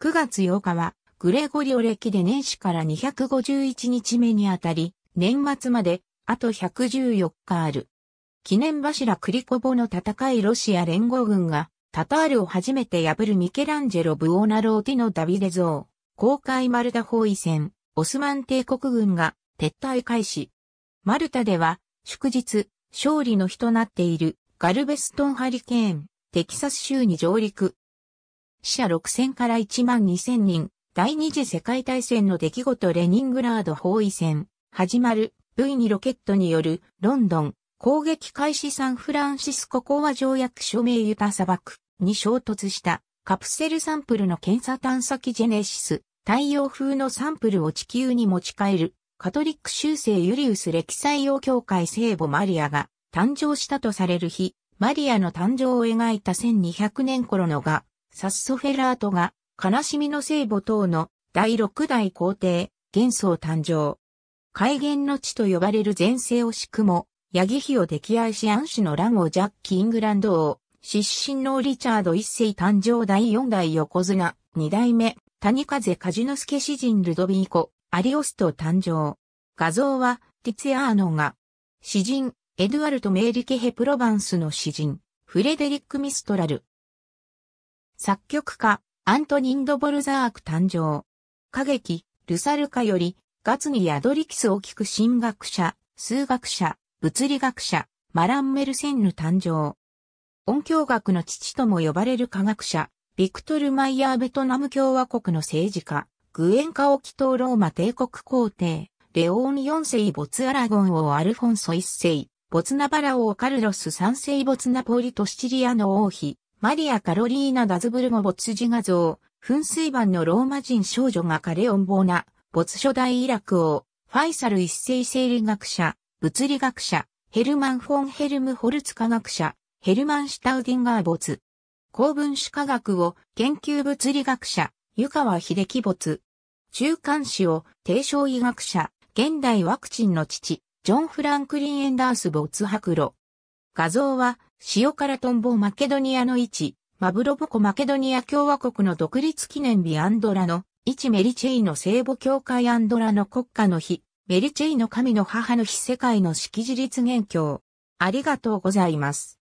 9月8日は、グレゴリオ歴で年始から251日目にあたり、年末まで、あと114日ある。記念柱クリコボの戦いロシア連合軍が、タタールを初めて破るミケランジェロ・ブオーナローティのダビデ像、公開マルタ包囲戦、オスマン帝国軍が撤退開始。マルタでは、祝日、勝利の日となっているガルベストンハリケーン、テキサス州に上陸、死者6000から1万2000人、第二次世界大戦の出来事レニングラード包囲戦、始まる V2 ロケットによるロンドン攻撃開始サンフランシスコ講和条約署名ユタ砂漠に衝突したカプセルサンプルの検査探査機ジェネシス太陽風のサンプルを地球に持ち帰るカトリック修正ユリウス歴祭用協会聖母マリアが誕生したとされる日、マリアの誕生を描いた1200年頃のがサッソフェラートが、悲しみの聖母等の第六代皇帝、元宗誕生。戒元の地と呼ばれる前世をしくも、ヤギヒを溺愛し安氏の乱をジャッキ・イングランド王、失神のリチャード一世誕生第四代横綱、二代目、谷風カジノスケ詩人ルドビーコ、アリオスト誕生。画像は、ティツヤアーノが、詩人、エドゥアルト・メーリケヘ・プロヴァンスの詩人、フレデリック・ミストラル、作曲家、アントニン・ド・ボルザーク誕生。歌劇、ルサルカより、ガツニ・ヤドリキスを聞く神学者、数学者、物理学者、マラン・メルセンヌ誕生。音響学の父とも呼ばれる科学者、ビクトル・マイヤーベトナム共和国の政治家、グエンカオキトローマ帝国皇帝、レオーン4世ボツ・アラゴン王アルフォンソ1世、ボツナバラ王カルロス3世ボツナポリトシチリアの王妃、マリア・カロリーナ・ダズブルゴ没字画像、噴水板のローマ人少女がカレオン・ボーナ、没初代イラク王、ファイサル一世生理学者、物理学者、ヘルマン・フォン・ヘルムホルツ科学者、ヘルマン・シュタウディンガー没。高分子科学を研究物理学者、湯川秀樹没。中間子を低症医学者、現代ワクチンの父、ジョン・フランクリン・エンダース没白露。画像は塩辛トンボマケドニアの位置、マブロボコマケドニア共和国の独立記念日アンドラの、位置メリチェイの聖母教会アンドラの国家の日、メリチェイの神の母の日世界の識字立元教。ありがとうございます。